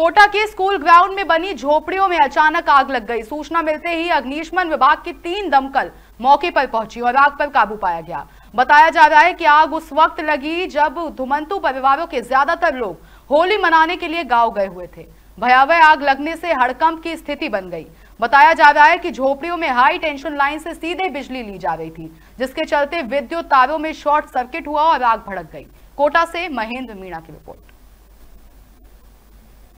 कोटा के school ground में बनी झोपड़ियों में अचानक आग लग गई सूचना मिलते ही अग्निशमन विभाग की तीन दमकल मौके पर पहुंची और आग पर काबू पाया गया बताया जा रहा है कि आग उस वक्त लगी जब धुमंतु परिवारों के ज्यादातर लोग होली मनाने के लिए गांव गए हुए थे भयावह आग लगने से हड़कंप की स्थिति बन गई बताया जा रहा है कि झोपड़ियों में हाई टेंशन लाइन से सीधे बिजली ली जा रही थी जिसके चलते विद्युत तारों में शॉर्ट सर्किट हुआ और आग भड़क गई कोटा से महेंद्र मीणा की रिपोर्ट